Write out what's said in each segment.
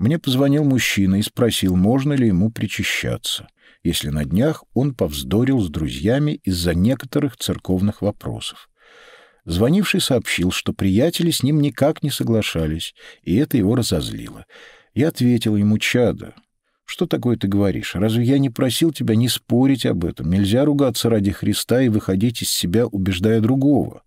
Мне позвонил мужчина и спросил, можно ли ему причащаться, если на днях он повздорил с друзьями из-за некоторых церковных вопросов. Звонивший сообщил, что приятели с ним никак не соглашались, и это его разозлило. Я ответил ему, чадо, что такое ты говоришь? Разве я не просил тебя не спорить об этом? Нельзя ругаться ради Христа и выходить из себя, убеждая другого.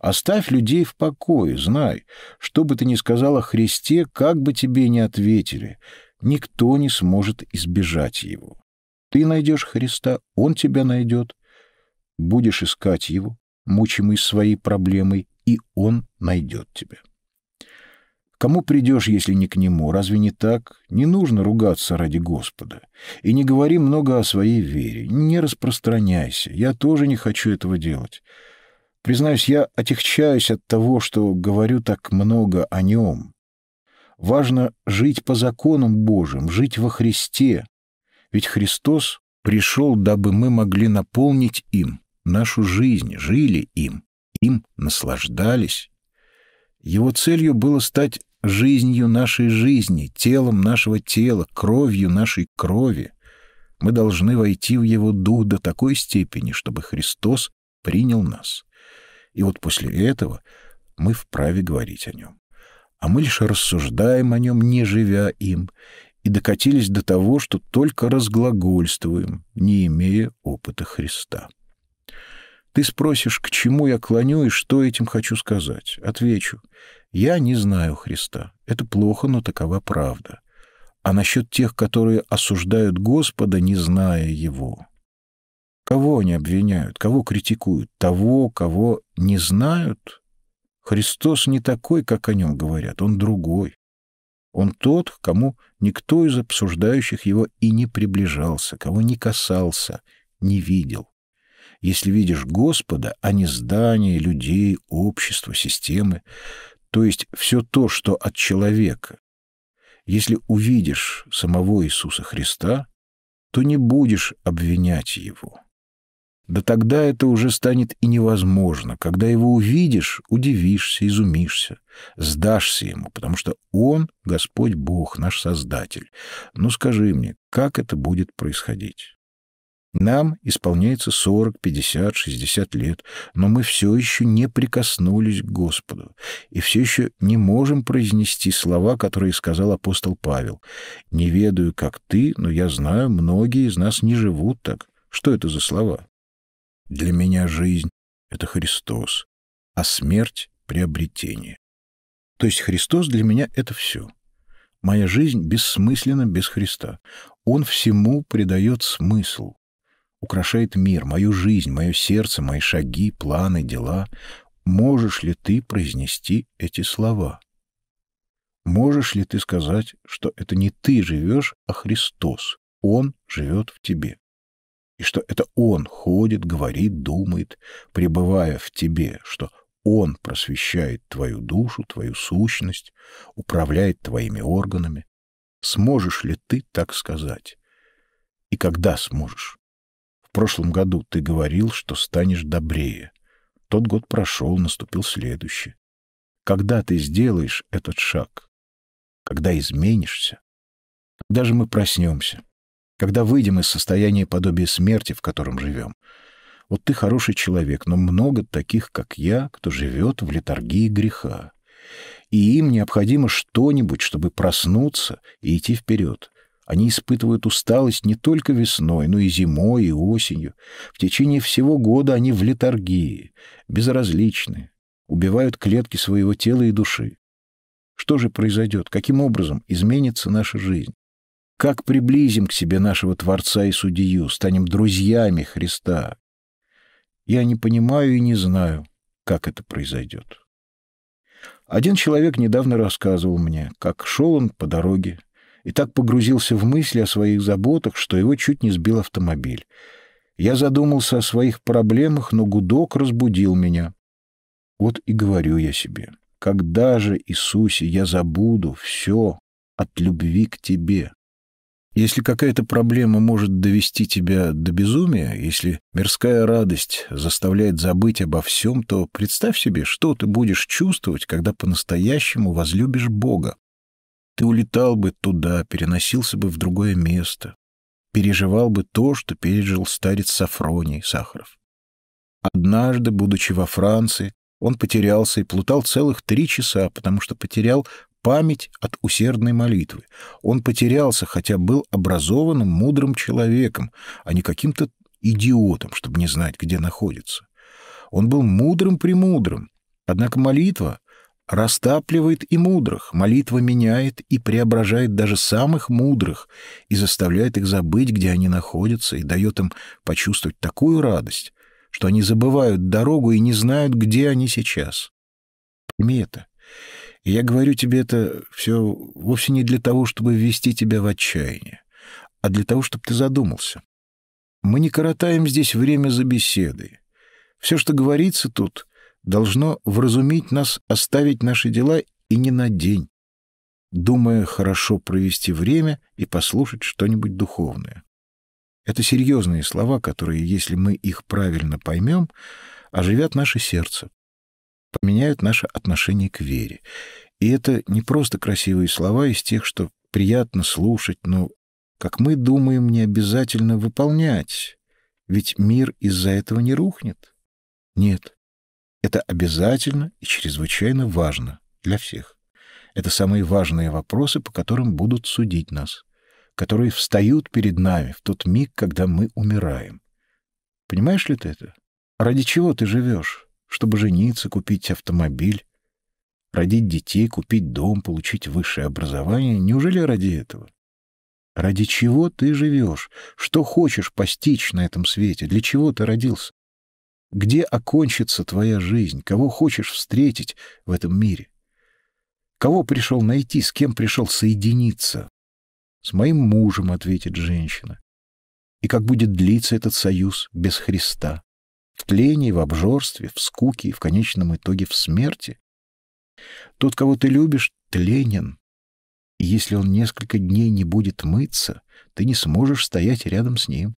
Оставь людей в покое, знай, что бы ты ни сказал о Христе, как бы тебе ни ответили, никто не сможет избежать его. Ты найдешь Христа, Он тебя найдет. Будешь искать Его, мучимый своей проблемой, и Он найдет тебя. Кому придешь, если не к Нему? Разве не так? Не нужно ругаться ради Господа. И не говори много о своей вере. Не распространяйся. Я тоже не хочу этого делать. Признаюсь, я отягчаюсь от того, что говорю так много о нем. Важно жить по законам Божьим, жить во Христе, ведь Христос пришел, дабы мы могли наполнить им нашу жизнь, жили им, им наслаждались. Его целью было стать жизнью нашей жизни, телом нашего тела, кровью нашей крови. Мы должны войти в его дух до такой степени, чтобы Христос принял нас. И вот после этого мы вправе говорить о нем. А мы лишь рассуждаем о нем, не живя им, и докатились до того, что только разглагольствуем, не имея опыта Христа. Ты спросишь, к чему я клоню и что этим хочу сказать. Отвечу, я не знаю Христа. Это плохо, но такова правда. А насчет тех, которые осуждают Господа, не зная Его, Кого они обвиняют, кого критикуют? Того, кого не знают? Христос не такой, как о нем говорят, он другой. Он тот, к кому никто из обсуждающих его и не приближался, кого не касался, не видел. Если видишь Господа, а не здания, людей, общества, системы, то есть все то, что от человека, если увидишь самого Иисуса Христа, то не будешь обвинять его. Да тогда это уже станет и невозможно. Когда его увидишь, удивишься, изумишься, сдашься ему, потому что он — Господь Бог, наш Создатель. Но ну, скажи мне, как это будет происходить? Нам исполняется 40, 50, 60 лет, но мы все еще не прикоснулись к Господу и все еще не можем произнести слова, которые сказал апостол Павел. «Не ведаю, как ты, но я знаю, многие из нас не живут так». Что это за слова? Для меня жизнь — это Христос, а смерть — приобретение. То есть Христос для меня — это все. Моя жизнь бессмысленна без Христа. Он всему придает смысл, украшает мир, мою жизнь, мое сердце, мои шаги, планы, дела. Можешь ли ты произнести эти слова? Можешь ли ты сказать, что это не ты живешь, а Христос? Он живет в тебе и что это Он ходит, говорит, думает, пребывая в тебе, что Он просвещает твою душу, твою сущность, управляет твоими органами. Сможешь ли ты так сказать? И когда сможешь? В прошлом году ты говорил, что станешь добрее. Тот год прошел, наступил следующий. Когда ты сделаешь этот шаг? Когда изменишься? Когда же мы проснемся? когда выйдем из состояния подобия смерти, в котором живем. Вот ты хороший человек, но много таких, как я, кто живет в литургии греха. И им необходимо что-нибудь, чтобы проснуться и идти вперед. Они испытывают усталость не только весной, но и зимой, и осенью. В течение всего года они в литургии, безразличны, убивают клетки своего тела и души. Что же произойдет? Каким образом изменится наша жизнь? Как приблизим к себе нашего Творца и Судью, станем друзьями Христа? Я не понимаю и не знаю, как это произойдет. Один человек недавно рассказывал мне, как шел он по дороге и так погрузился в мысли о своих заботах, что его чуть не сбил автомобиль. Я задумался о своих проблемах, но гудок разбудил меня. Вот и говорю я себе, когда же, Иисусе, я забуду все от любви к Тебе? Если какая-то проблема может довести тебя до безумия, если мирская радость заставляет забыть обо всем, то представь себе, что ты будешь чувствовать, когда по-настоящему возлюбишь Бога. Ты улетал бы туда, переносился бы в другое место, переживал бы то, что пережил старец Сафроний Сахаров. Однажды, будучи во Франции, он потерялся и плутал целых три часа, потому что потерял память от усердной молитвы. Он потерялся, хотя был образованным, мудрым человеком, а не каким-то идиотом, чтобы не знать, где находится. Он был мудрым-премудрым, однако молитва растапливает и мудрых, молитва меняет и преображает даже самых мудрых и заставляет их забыть, где они находятся, и дает им почувствовать такую радость, что они забывают дорогу и не знают, где они сейчас. Пойми это я говорю тебе это все вовсе не для того, чтобы ввести тебя в отчаяние, а для того, чтобы ты задумался. Мы не коротаем здесь время за беседой. Все, что говорится тут, должно вразумить нас оставить наши дела и не на день, думая хорошо провести время и послушать что-нибудь духовное. Это серьезные слова, которые, если мы их правильно поймем, оживят наше сердце меняют наше отношение к вере. И это не просто красивые слова из тех, что приятно слушать, но, как мы думаем, не обязательно выполнять, ведь мир из-за этого не рухнет. Нет, это обязательно и чрезвычайно важно для всех. Это самые важные вопросы, по которым будут судить нас, которые встают перед нами в тот миг, когда мы умираем. Понимаешь ли ты это? Ради чего ты живешь? чтобы жениться, купить автомобиль, родить детей, купить дом, получить высшее образование. Неужели ради этого? Ради чего ты живешь? Что хочешь постичь на этом свете? Для чего ты родился? Где окончится твоя жизнь? Кого хочешь встретить в этом мире? Кого пришел найти? С кем пришел соединиться? С моим мужем, — ответит женщина. И как будет длиться этот союз без Христа? в тлении, в обжорстве, в скуке и в конечном итоге в смерти. Тот, кого ты любишь, тленен. И если он несколько дней не будет мыться, ты не сможешь стоять рядом с ним.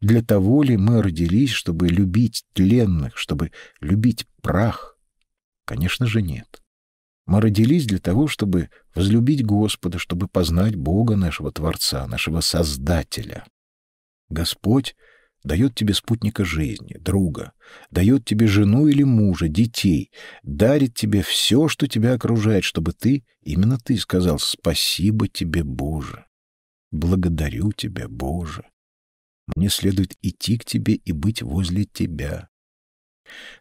Для того ли мы родились, чтобы любить тленных, чтобы любить прах? Конечно же, нет. Мы родились для того, чтобы возлюбить Господа, чтобы познать Бога нашего Творца, нашего Создателя. Господь дает тебе спутника жизни, друга, дает тебе жену или мужа, детей, дарит тебе все, что тебя окружает, чтобы ты, именно ты, сказал «Спасибо тебе, Боже! Благодарю тебя, Боже! Мне следует идти к тебе и быть возле тебя».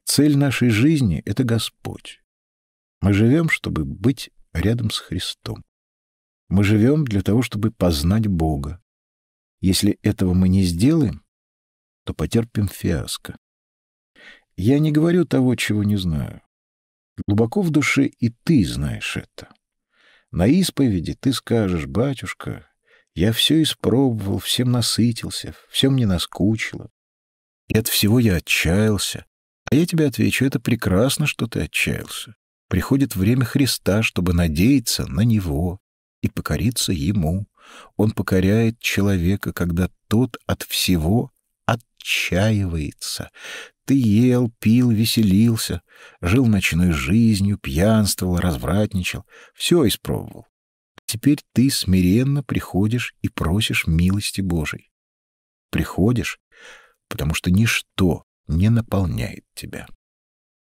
Цель нашей жизни — это Господь. Мы живем, чтобы быть рядом с Христом. Мы живем для того, чтобы познать Бога. Если этого мы не сделаем, то потерпим фиаско. Я не говорю того, чего не знаю. Глубоко в душе и ты знаешь это. На исповеди ты скажешь, батюшка, я все испробовал, всем насытился, всем мне наскучило. И от всего я отчаялся. А я тебе отвечу, это прекрасно, что ты отчаялся. Приходит время Христа, чтобы надеяться на Него и покориться Ему. Он покоряет человека, когда тот от всего отчаивается. Ты ел, пил, веселился, жил ночной жизнью, пьянствовал, развратничал. Все испробовал. Теперь ты смиренно приходишь и просишь милости Божией. Приходишь, потому что ничто не наполняет тебя.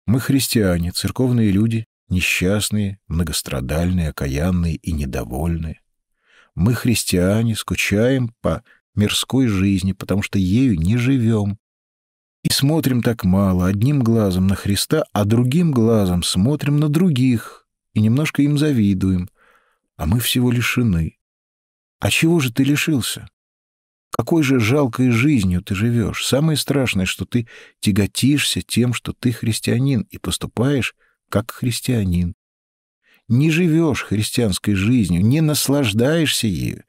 Мы христиане, церковные люди, несчастные, многострадальные, окаянные и недовольные. Мы, христиане, скучаем по мирской жизни, потому что ею не живем. И смотрим так мало, одним глазом на Христа, а другим глазом смотрим на других и немножко им завидуем. А мы всего лишены. А чего же ты лишился? Какой же жалкой жизнью ты живешь? Самое страшное, что ты тяготишься тем, что ты христианин, и поступаешь как христианин. Не живешь христианской жизнью, не наслаждаешься ею,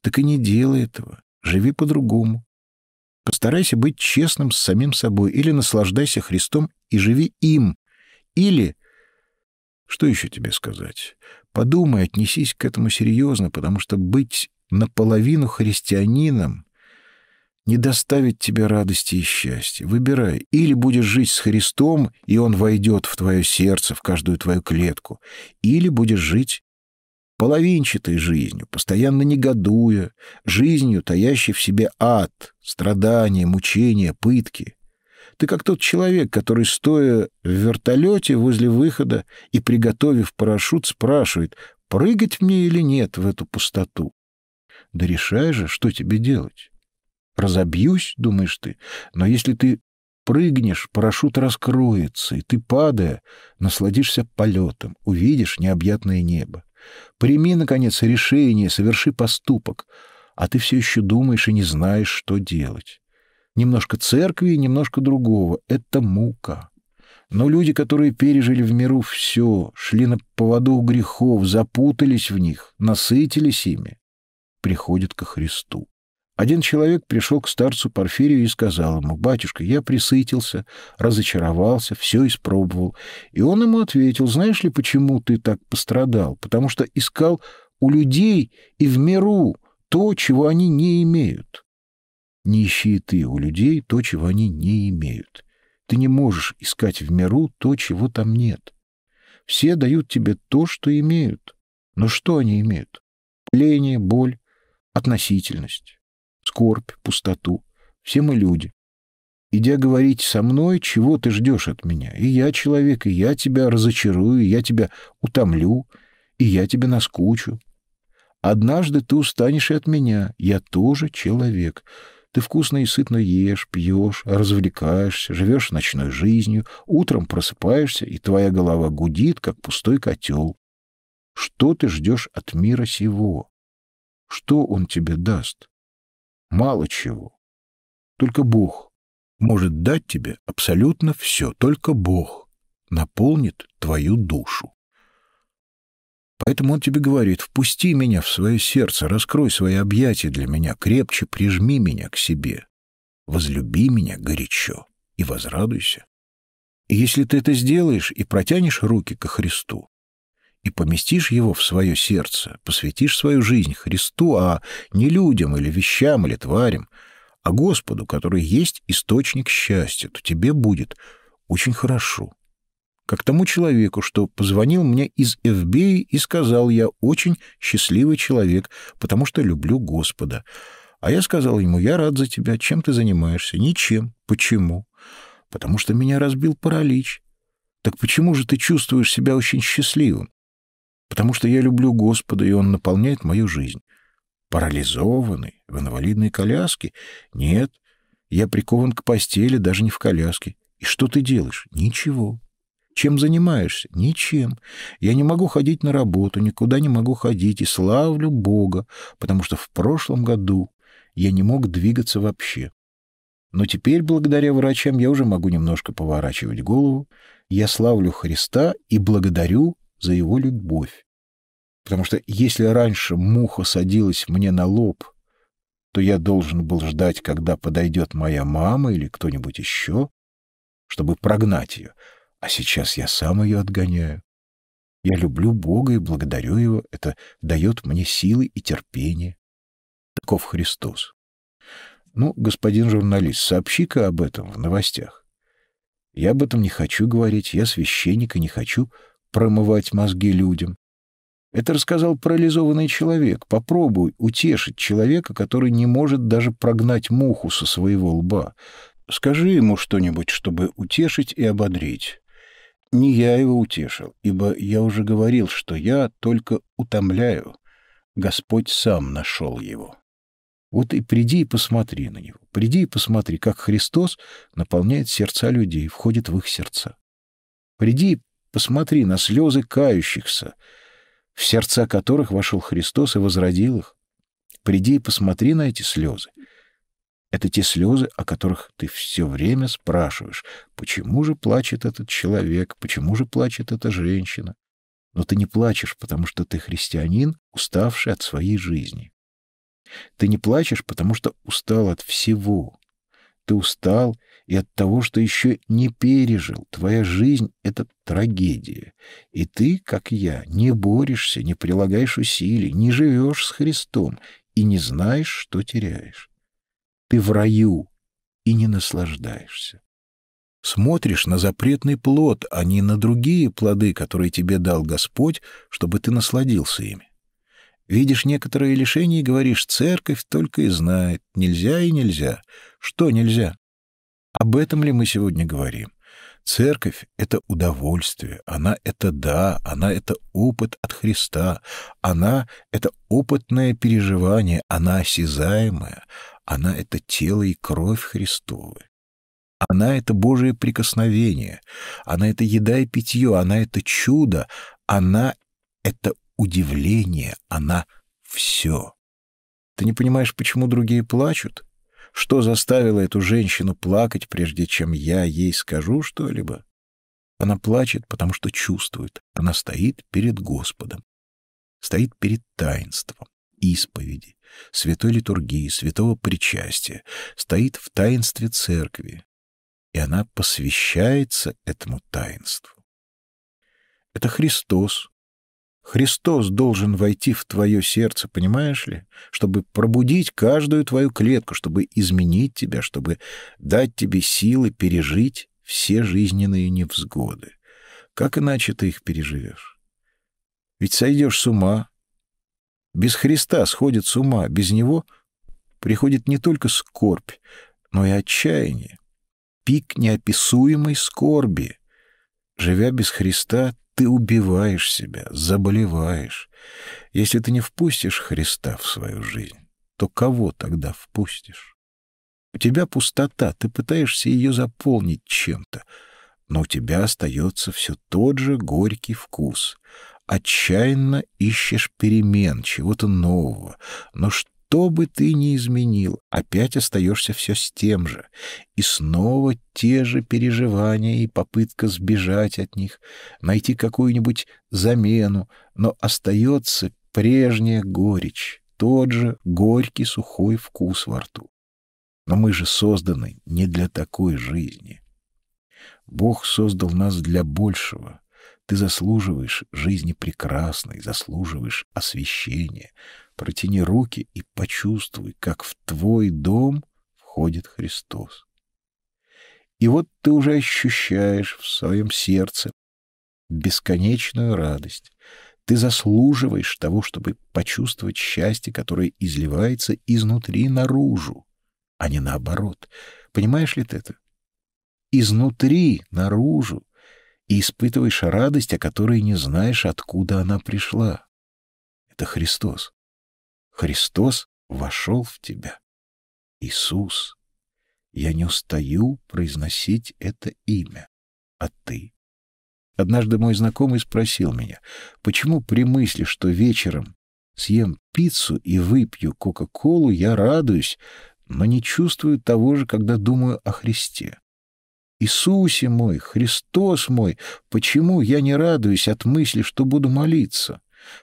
так и не делай этого живи по-другому. Постарайся быть честным с самим собой или наслаждайся Христом и живи им. Или, что еще тебе сказать, подумай, отнесись к этому серьезно, потому что быть наполовину христианином не доставит тебе радости и счастья. Выбирай. Или будешь жить с Христом, и Он войдет в твое сердце, в каждую твою клетку. Или будешь жить половинчатой жизнью, постоянно негодуя, жизнью, таящей в себе ад, страдания, мучения, пытки. Ты как тот человек, который, стоя в вертолете возле выхода и приготовив парашют, спрашивает, прыгать мне или нет в эту пустоту. Да решай же, что тебе делать. Разобьюсь, думаешь ты, но если ты прыгнешь, парашют раскроется, и ты, падая, насладишься полетом, увидишь необъятное небо. Прими, наконец, решение, соверши поступок, а ты все еще думаешь и не знаешь, что делать. Немножко церкви, немножко другого. Это мука. Но люди, которые пережили в миру все, шли на поводу грехов, запутались в них, насытились ими, приходят ко Христу. Один человек пришел к старцу Порфирию и сказал ему, «Батюшка, я присытился, разочаровался, все испробовал». И он ему ответил, «Знаешь ли, почему ты так пострадал? Потому что искал у людей и в миру то, чего они не имеют. Не ищи ты у людей то, чего они не имеют. Ты не можешь искать в миру то, чего там нет. Все дают тебе то, что имеют. Но что они имеют? Ление, боль, относительность скорбь, пустоту. Все мы люди. Идя говорить со мной, чего ты ждешь от меня? И я человек, и я тебя разочарую, и я тебя утомлю, и я тебя наскучу. Однажды ты устанешь и от меня. Я тоже человек. Ты вкусно и сытно ешь, пьешь, развлекаешься, живешь ночной жизнью, утром просыпаешься, и твоя голова гудит, как пустой котел. Что ты ждешь от мира сего? Что он тебе даст? мало чего. Только Бог может дать тебе абсолютно все, только Бог наполнит твою душу. Поэтому он тебе говорит, впусти меня в свое сердце, раскрой свои объятия для меня, крепче прижми меня к себе, возлюби меня горячо и возрадуйся. И если ты это сделаешь и протянешь руки ко Христу, и поместишь его в свое сердце, посвятишь свою жизнь Христу, а не людям или вещам или тварям, а Господу, который есть источник счастья, то тебе будет очень хорошо. Как тому человеку, что позвонил мне из FBI и сказал, я очень счастливый человек, потому что люблю Господа. А я сказал ему, я рад за тебя, чем ты занимаешься? Ничем. Почему? Потому что меня разбил паралич. Так почему же ты чувствуешь себя очень счастливым? потому что я люблю Господа, и Он наполняет мою жизнь. Парализованный, в инвалидной коляске? Нет, я прикован к постели, даже не в коляске. И что ты делаешь? Ничего. Чем занимаешься? Ничем. Я не могу ходить на работу, никуда не могу ходить, и славлю Бога, потому что в прошлом году я не мог двигаться вообще. Но теперь, благодаря врачам, я уже могу немножко поворачивать голову. Я славлю Христа и благодарю за его любовь. Потому что если раньше муха садилась мне на лоб, то я должен был ждать, когда подойдет моя мама или кто-нибудь еще, чтобы прогнать ее. А сейчас я сам ее отгоняю. Я люблю Бога и благодарю Его. Это дает мне силы и терпение. Таков Христос. Ну, господин журналист, сообщи-ка об этом в новостях. Я об этом не хочу говорить, я священник и не хочу промывать мозги людям. Это рассказал парализованный человек. Попробуй утешить человека, который не может даже прогнать муху со своего лба. Скажи ему что-нибудь, чтобы утешить и ободрить. Не я его утешил, ибо я уже говорил, что я только утомляю. Господь сам нашел его. Вот и приди и посмотри на него. Приди и посмотри, как Христос наполняет сердца людей, входит в их сердца. Приди и Посмотри на слезы кающихся, в сердца которых вошел Христос и возродил их. Приди и посмотри на эти слезы. Это те слезы, о которых ты все время спрашиваешь. Почему же плачет этот человек? Почему же плачет эта женщина? Но ты не плачешь, потому что ты христианин, уставший от своей жизни. Ты не плачешь, потому что устал от всего. Ты устал и от того, что еще не пережил. Твоя жизнь — это трагедия. И ты, как я, не борешься, не прилагаешь усилий, не живешь с Христом и не знаешь, что теряешь. Ты в раю и не наслаждаешься. Смотришь на запретный плод, а не на другие плоды, которые тебе дал Господь, чтобы ты насладился ими. Видишь некоторые лишения и говоришь, церковь только и знает, нельзя и нельзя. Что нельзя? Об этом ли мы сегодня говорим? Церковь — это удовольствие, она — это да, она — это опыт от Христа, она — это опытное переживание, она осязаемая, она — это тело и кровь Христовы. Она — это Божие прикосновение, она — это еда и питье, она — это чудо, она — это удивление, она — все. Ты не понимаешь, почему другие плачут? Что заставило эту женщину плакать, прежде чем я ей скажу что-либо? Она плачет, потому что чувствует. Она стоит перед Господом. Стоит перед таинством, исповеди, святой литургии, святого причастия. Стоит в таинстве церкви. И она посвящается этому таинству. Это Христос, Христос должен войти в твое сердце, понимаешь ли, чтобы пробудить каждую твою клетку, чтобы изменить тебя, чтобы дать тебе силы пережить все жизненные невзгоды. Как иначе ты их переживешь? Ведь сойдешь с ума. Без Христа сходит с ума, без Него приходит не только скорбь, но и отчаяние, пик неописуемой скорби. Живя без Христа, ты убиваешь себя, заболеваешь. Если ты не впустишь Христа в свою жизнь, то кого тогда впустишь? У тебя пустота, ты пытаешься ее заполнить чем-то, но у тебя остается все тот же горький вкус. Отчаянно ищешь перемен, чего-то нового, но что что бы ты ни изменил, опять остаешься все с тем же. И снова те же переживания и попытка сбежать от них, найти какую-нибудь замену, но остается прежняя горечь, тот же горький сухой вкус во рту. Но мы же созданы не для такой жизни. Бог создал нас для большего. Ты заслуживаешь жизни прекрасной, заслуживаешь освящения, Протяни руки и почувствуй, как в твой дом входит Христос. И вот ты уже ощущаешь в своем сердце бесконечную радость. Ты заслуживаешь того, чтобы почувствовать счастье, которое изливается изнутри наружу, а не наоборот. Понимаешь ли ты это? Изнутри наружу и испытываешь радость, о которой не знаешь, откуда она пришла. Это Христос. Христос вошел в тебя. Иисус. Я не устаю произносить это имя. А ты? Однажды мой знакомый спросил меня, почему при мысли, что вечером съем пиццу и выпью Кока-Колу, я радуюсь, но не чувствую того же, когда думаю о Христе. Иисусе мой, Христос мой, почему я не радуюсь от мысли, что буду молиться?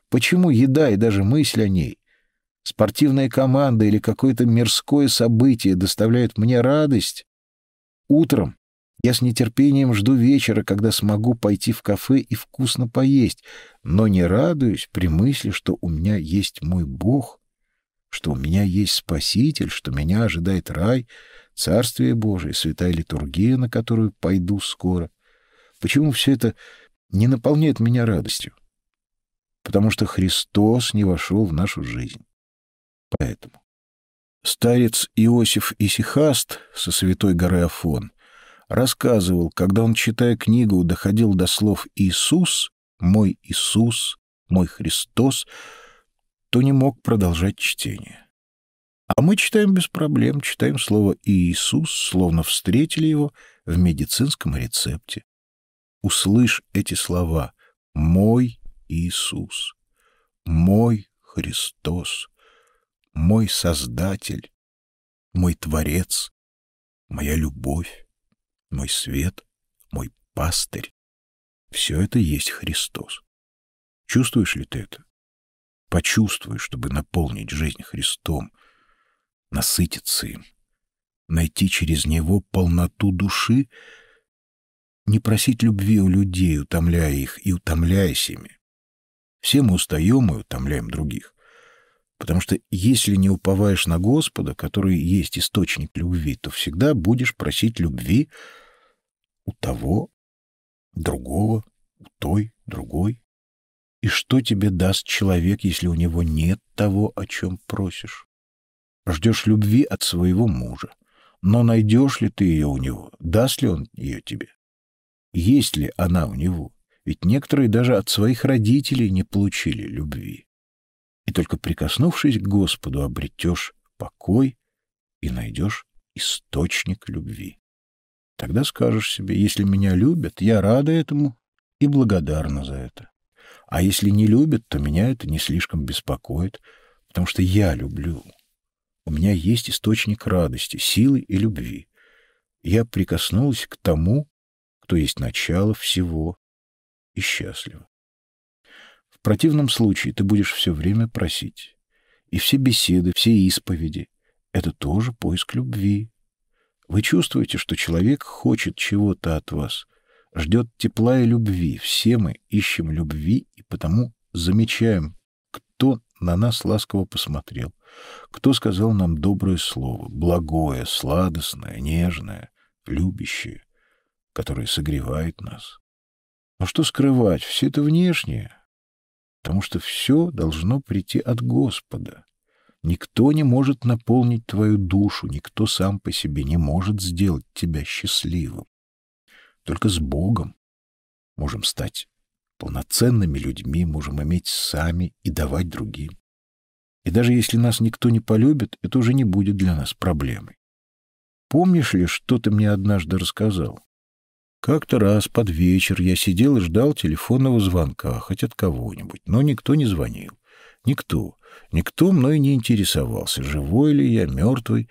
Почему еда и даже мысль о ней спортивная команда или какое-то мирское событие доставляют мне радость, утром я с нетерпением жду вечера, когда смогу пойти в кафе и вкусно поесть, но не радуюсь при мысли, что у меня есть мой Бог, что у меня есть Спаситель, что меня ожидает рай, Царствие Божие, святая литургия, на которую пойду скоро. Почему все это не наполняет меня радостью? Потому что Христос не вошел в нашу жизнь поэтому. Старец Иосиф Исихаст со святой горы Афон рассказывал, когда он, читая книгу, доходил до слов «Иисус», «Мой Иисус», «Мой Христос», то не мог продолжать чтение. А мы читаем без проблем, читаем слово «Иисус», словно встретили его в медицинском рецепте. Услышь эти слова «Мой Иисус», «Мой Христос», мой Создатель, мой Творец, моя любовь, мой свет, мой пастырь. Все это есть Христос. Чувствуешь ли ты это? Почувствуй, чтобы наполнить жизнь Христом, насытиться им, найти через него полноту души, не просить любви у людей, утомляя их и утомляясь ими. Все мы устаем и утомляем других. Потому что если не уповаешь на Господа, который есть источник любви, то всегда будешь просить любви у того, другого, у той, другой. И что тебе даст человек, если у него нет того, о чем просишь? Ждешь любви от своего мужа. Но найдешь ли ты ее у него? Даст ли он ее тебе? Есть ли она у него? Ведь некоторые даже от своих родителей не получили любви и только прикоснувшись к Господу, обретешь покой и найдешь источник любви. Тогда скажешь себе, если меня любят, я рада этому и благодарна за это. А если не любят, то меня это не слишком беспокоит, потому что я люблю. У меня есть источник радости, силы и любви. Я прикоснулась к тому, кто есть начало всего, и счастлива противном случае ты будешь все время просить. И все беседы, все исповеди — это тоже поиск любви. Вы чувствуете, что человек хочет чего-то от вас, ждет тепла и любви. Все мы ищем любви и потому замечаем, кто на нас ласково посмотрел, кто сказал нам доброе слово, благое, сладостное, нежное, любящее, которое согревает нас. Но что скрывать, все это внешнее, потому что все должно прийти от Господа. Никто не может наполнить твою душу, никто сам по себе не может сделать тебя счастливым. Только с Богом можем стать полноценными людьми, можем иметь сами и давать другим. И даже если нас никто не полюбит, это уже не будет для нас проблемой. Помнишь ли, что ты мне однажды рассказал? Как-то раз под вечер я сидел и ждал телефонного звонка, хоть от кого-нибудь, но никто не звонил. Никто. Никто мной не интересовался, живой ли я, мертвый.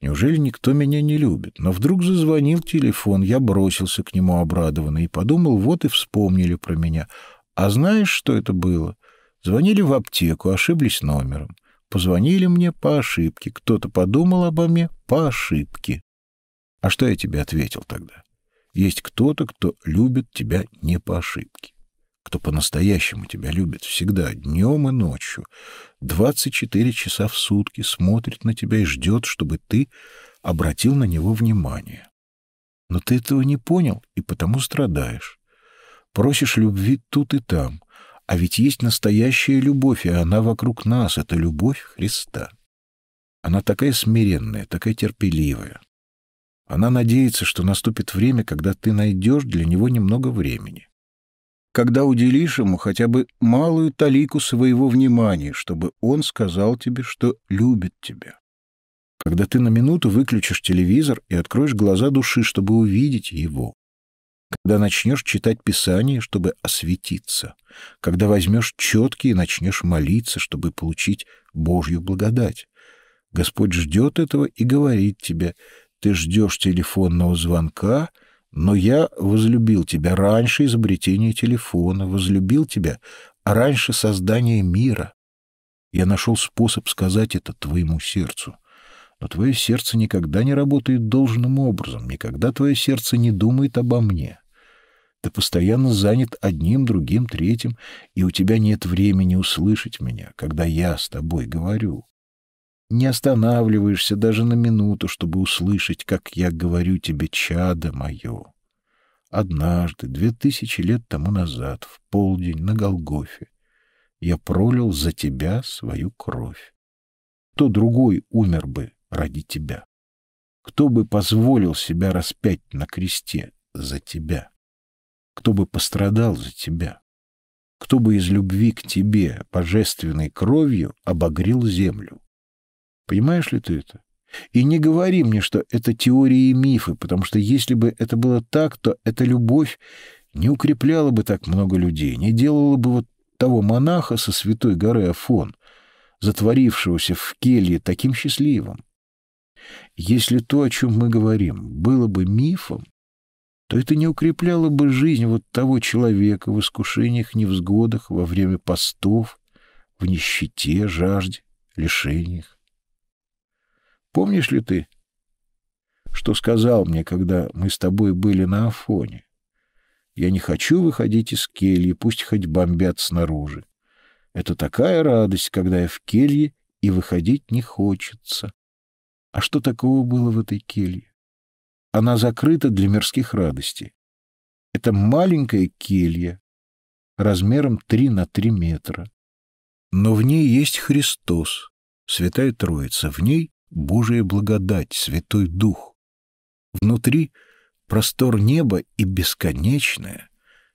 Неужели никто меня не любит? Но вдруг зазвонил телефон, я бросился к нему обрадованный и подумал, вот и вспомнили про меня. А знаешь, что это было? Звонили в аптеку, ошиблись номером. Позвонили мне по ошибке. Кто-то подумал обо мне по ошибке. А что я тебе ответил тогда? Есть кто-то, кто любит тебя не по ошибке, кто по-настоящему тебя любит всегда, днем и ночью, 24 часа в сутки смотрит на тебя и ждет, чтобы ты обратил на него внимание. Но ты этого не понял и потому страдаешь. Просишь любви тут и там, а ведь есть настоящая любовь, и она вокруг нас, это любовь Христа. Она такая смиренная, такая терпеливая, она надеется, что наступит время, когда ты найдешь для него немного времени. Когда уделишь ему хотя бы малую талику своего внимания, чтобы он сказал тебе, что любит тебя. Когда ты на минуту выключишь телевизор и откроешь глаза души, чтобы увидеть его. Когда начнешь читать Писание, чтобы осветиться. Когда возьмешь четкие и начнешь молиться, чтобы получить Божью благодать. Господь ждет этого и говорит тебе, ты ждешь телефонного звонка, но я возлюбил тебя раньше изобретения телефона, возлюбил тебя раньше создания мира. Я нашел способ сказать это твоему сердцу. Но твое сердце никогда не работает должным образом, никогда твое сердце не думает обо мне. Ты постоянно занят одним, другим, третьим, и у тебя нет времени услышать меня, когда я с тобой говорю. Не останавливаешься даже на минуту, чтобы услышать, как я говорю тебе, чадо мое. Однажды, две тысячи лет тому назад, в полдень на Голгофе, я пролил за тебя свою кровь. Кто другой умер бы ради тебя? Кто бы позволил себя распять на кресте за тебя? Кто бы пострадал за тебя? Кто бы из любви к тебе, божественной кровью, обогрел землю? Понимаешь ли ты это? И не говори мне, что это теории и мифы, потому что если бы это было так, то эта любовь не укрепляла бы так много людей, не делала бы вот того монаха со святой горы Афон, затворившегося в келье таким счастливым. Если то, о чем мы говорим, было бы мифом, то это не укрепляло бы жизнь вот того человека в искушениях, невзгодах, во время постов, в нищете, жажде, лишениях. Помнишь ли ты, что сказал мне, когда мы с тобой были на Афоне? Я не хочу выходить из кельи, пусть хоть бомбят снаружи. Это такая радость, когда я в келье, и выходить не хочется. А что такого было в этой келье? Она закрыта для мирских радостей. Это маленькая келья, размером 3 на 3 метра. Но в ней есть Христос, Святая Троица. В ней Божия благодать, Святой Дух. Внутри простор неба и бесконечная,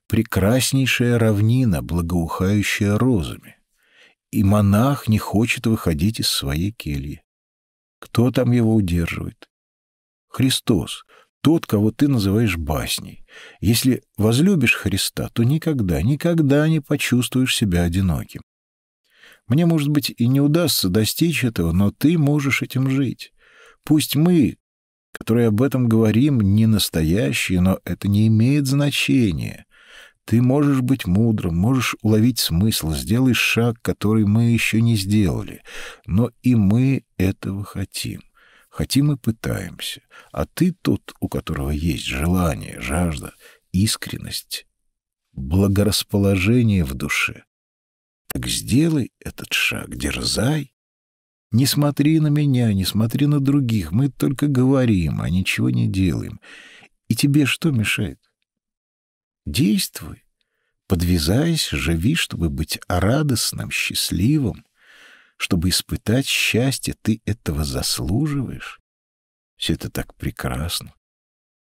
прекраснейшая равнина, благоухающая розами. И монах не хочет выходить из своей кельи. Кто там его удерживает? Христос, тот, кого ты называешь басней. Если возлюбишь Христа, то никогда, никогда не почувствуешь себя одиноким. Мне, может быть, и не удастся достичь этого, но ты можешь этим жить. Пусть мы, которые об этом говорим, не настоящие, но это не имеет значения. Ты можешь быть мудрым, можешь уловить смысл, сделай шаг, который мы еще не сделали. Но и мы этого хотим. Хотим и пытаемся. А ты тот, у которого есть желание, жажда, искренность, благорасположение в душе, так сделай этот шаг, дерзай. Не смотри на меня, не смотри на других. Мы только говорим, а ничего не делаем. И тебе что мешает? Действуй. Подвязайся, живи, чтобы быть радостным, счастливым. Чтобы испытать счастье, ты этого заслуживаешь. Все это так прекрасно.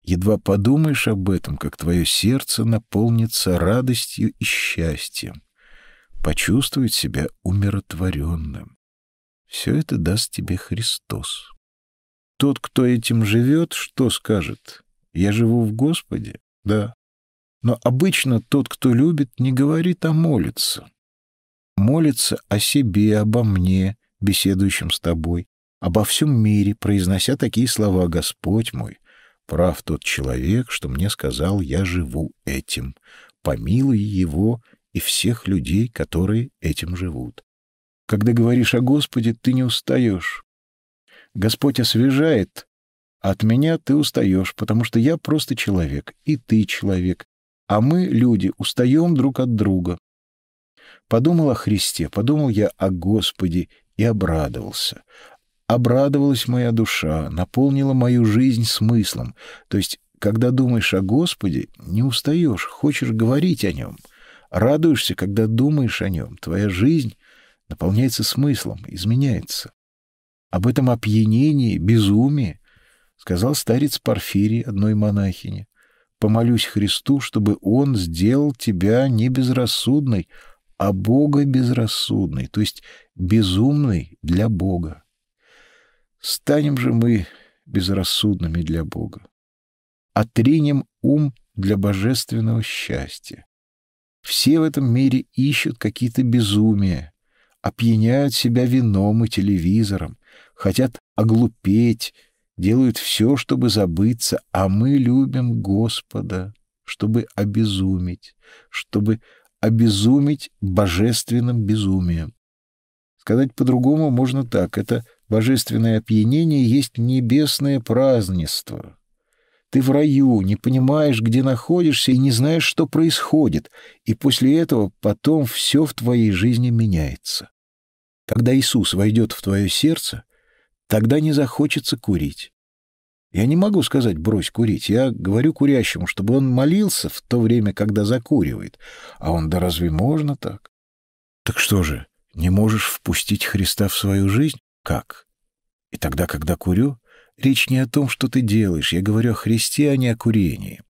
Едва подумаешь об этом, как твое сердце наполнится радостью и счастьем почувствовать себя умиротворенным. Все это даст тебе Христос. Тот, кто этим живет, что скажет? Я живу в Господе? Да. Но обычно тот, кто любит, не говорит, а молится. Молится о себе, обо мне, беседующем с тобой, обо всем мире, произнося такие слова «Господь мой». Прав тот человек, что мне сказал, я живу этим. Помилуй его, и всех людей, которые этим живут. Когда говоришь о Господе, ты не устаешь. Господь освежает, а от меня ты устаешь, потому что я просто человек, и ты человек, а мы, люди, устаем друг от друга. Подумал о Христе, подумал я о Господе и обрадовался. Обрадовалась моя душа, наполнила мою жизнь смыслом. То есть, когда думаешь о Господе, не устаешь, хочешь говорить о нем — Радуешься, когда думаешь о нем. Твоя жизнь наполняется смыслом, изменяется. Об этом опьянении, безумии сказал старец Порфирий одной монахине. «Помолюсь Христу, чтобы Он сделал тебя не безрассудной, а Бога безрассудной, то есть безумной для Бога. Станем же мы безрассудными для Бога. Отринем ум для божественного счастья. Все в этом мире ищут какие-то безумия, опьяняют себя вином и телевизором, хотят оглупеть, делают все, чтобы забыться, а мы любим Господа, чтобы обезумить, чтобы обезумить божественным безумием. Сказать по-другому можно так. Это божественное опьянение есть небесное празднество, ты в раю, не понимаешь, где находишься и не знаешь, что происходит, и после этого потом все в твоей жизни меняется. Когда Иисус войдет в твое сердце, тогда не захочется курить. Я не могу сказать «брось курить». Я говорю курящему, чтобы он молился в то время, когда закуривает. А он, да разве можно так? Так что же, не можешь впустить Христа в свою жизнь? Как? И тогда, когда курю? Речь не о том, что ты делаешь. Я говорю о Христе, а не о курении.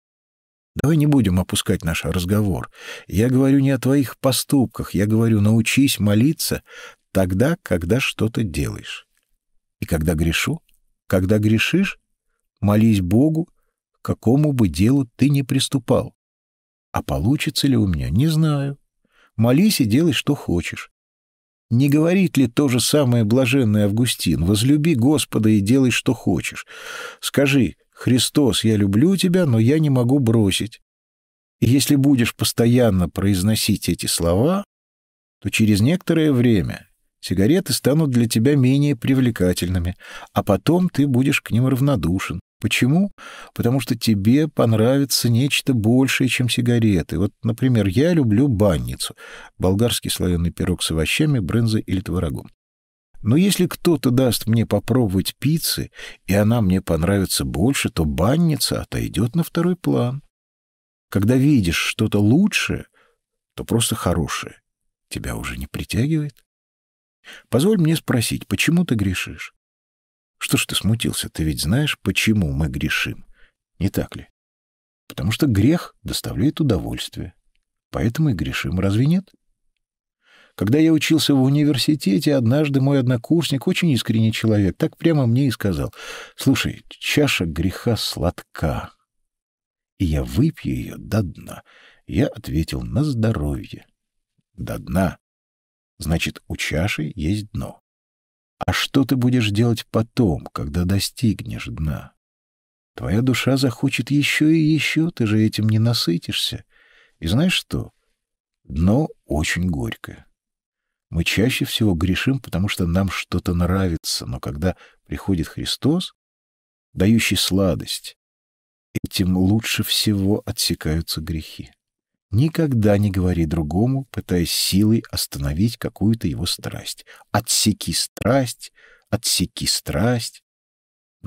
Давай не будем опускать наш разговор. Я говорю не о твоих поступках. Я говорю, научись молиться тогда, когда что-то делаешь. И когда грешу, когда грешишь, молись Богу, к какому бы делу ты не приступал. А получится ли у меня, не знаю. Молись и делай, что хочешь. Не говорит ли то же самое блаженный Августин? Возлюби Господа и делай, что хочешь. Скажи, Христос, я люблю тебя, но я не могу бросить. И если будешь постоянно произносить эти слова, то через некоторое время Сигареты станут для тебя менее привлекательными, а потом ты будешь к ним равнодушен. Почему? Потому что тебе понравится нечто большее, чем сигареты. Вот, например, я люблю банницу, болгарский слоеный пирог с овощами, брынзой или творогом. Но если кто-то даст мне попробовать пиццы, и она мне понравится больше, то банница отойдет на второй план. Когда видишь что-то лучшее, то просто хорошее, тебя уже не притягивает. Позволь мне спросить, почему ты грешишь? Что ж ты смутился? Ты ведь знаешь, почему мы грешим. Не так ли? Потому что грех доставляет удовольствие. Поэтому и грешим, разве нет? Когда я учился в университете, однажды мой однокурсник, очень искренний человек, так прямо мне и сказал, «Слушай, чаша греха сладка, и я выпью ее до дна». Я ответил, «На здоровье». «До дна», Значит, у чаши есть дно. А что ты будешь делать потом, когда достигнешь дна? Твоя душа захочет еще и еще, ты же этим не насытишься. И знаешь что? Дно очень горькое. Мы чаще всего грешим, потому что нам что-то нравится, но когда приходит Христос, дающий сладость, этим лучше всего отсекаются грехи. Никогда не говори другому, пытаясь силой остановить какую-то его страсть. Отсеки страсть, отсеки страсть.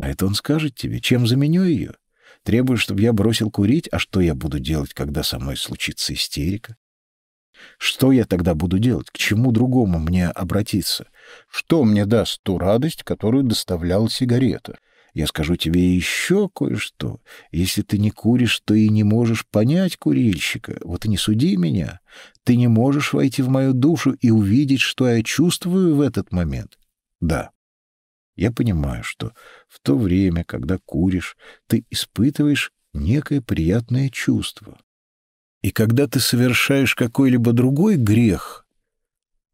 А это он скажет тебе, чем заменю ее. Требуешь, чтобы я бросил курить, а что я буду делать, когда со мной случится истерика? Что я тогда буду делать? К чему другому мне обратиться? Что мне даст ту радость, которую доставляла сигарета? Я скажу тебе еще кое-что. Если ты не куришь, то и не можешь понять курильщика. Вот и не суди меня. Ты не можешь войти в мою душу и увидеть, что я чувствую в этот момент. Да, я понимаю, что в то время, когда куришь, ты испытываешь некое приятное чувство. И когда ты совершаешь какой-либо другой грех,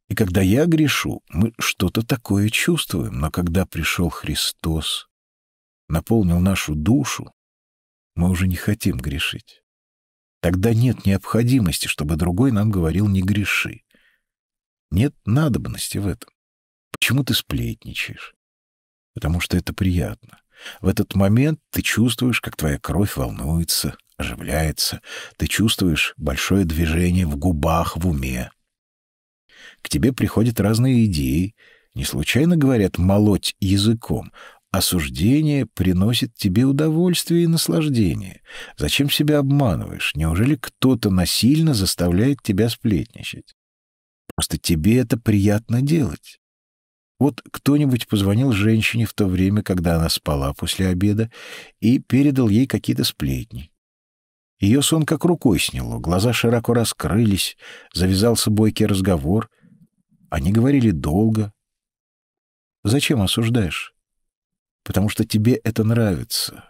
и когда я грешу, мы что-то такое чувствуем. Но когда пришел Христос, наполнил нашу душу, мы уже не хотим грешить. Тогда нет необходимости, чтобы другой нам говорил «не греши». Нет надобности в этом. Почему ты сплетничаешь? Потому что это приятно. В этот момент ты чувствуешь, как твоя кровь волнуется, оживляется. Ты чувствуешь большое движение в губах, в уме. К тебе приходят разные идеи. Не случайно говорят «молоть языком», Осуждение приносит тебе удовольствие и наслаждение. Зачем себя обманываешь? Неужели кто-то насильно заставляет тебя сплетничать? Просто тебе это приятно делать. Вот кто-нибудь позвонил женщине в то время, когда она спала после обеда, и передал ей какие-то сплетни. Ее сон как рукой сняло, глаза широко раскрылись, завязался бойкий разговор. Они говорили долго. Зачем осуждаешь? потому что тебе это нравится.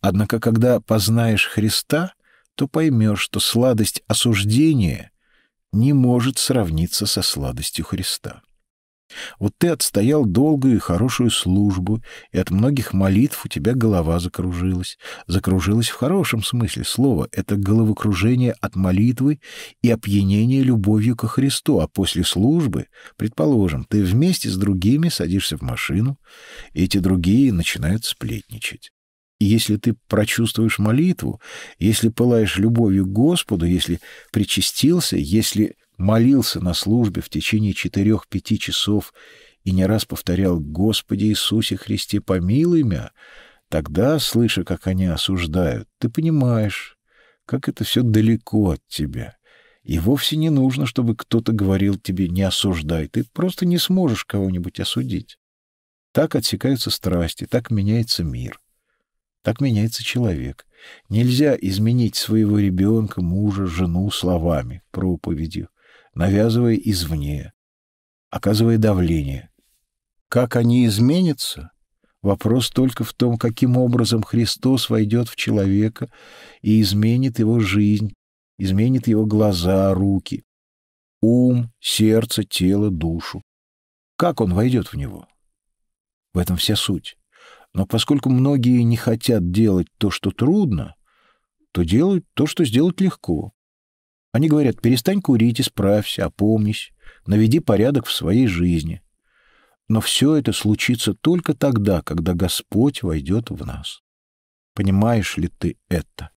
Однако, когда познаешь Христа, то поймешь, что сладость осуждения не может сравниться со сладостью Христа. Вот ты отстоял долгую и хорошую службу, и от многих молитв у тебя голова закружилась. Закружилась в хорошем смысле слова. Это головокружение от молитвы и опьянение любовью ко Христу. А после службы, предположим, ты вместе с другими садишься в машину, и эти другие начинают сплетничать. И если ты прочувствуешь молитву, если пылаешь любовью к Господу, если причастился, если молился на службе в течение четырех-пяти часов и не раз повторял «Господи Иисусе Христе, помилуй меня», тогда, слыша, как они осуждают, ты понимаешь, как это все далеко от тебя. И вовсе не нужно, чтобы кто-то говорил тебе «не осуждай», ты просто не сможешь кого-нибудь осудить. Так отсекаются страсти, так меняется мир. Так меняется человек. Нельзя изменить своего ребенка, мужа, жену словами, проповедью навязывая извне, оказывая давление. Как они изменятся? Вопрос только в том, каким образом Христос войдет в человека и изменит его жизнь, изменит его глаза, руки, ум, сердце, тело, душу. Как он войдет в него? В этом вся суть. Но поскольку многие не хотят делать то, что трудно, то делают то, что сделать легко. Они говорят, перестань курить, исправься, опомнись, наведи порядок в своей жизни. Но все это случится только тогда, когда Господь войдет в нас. Понимаешь ли ты это?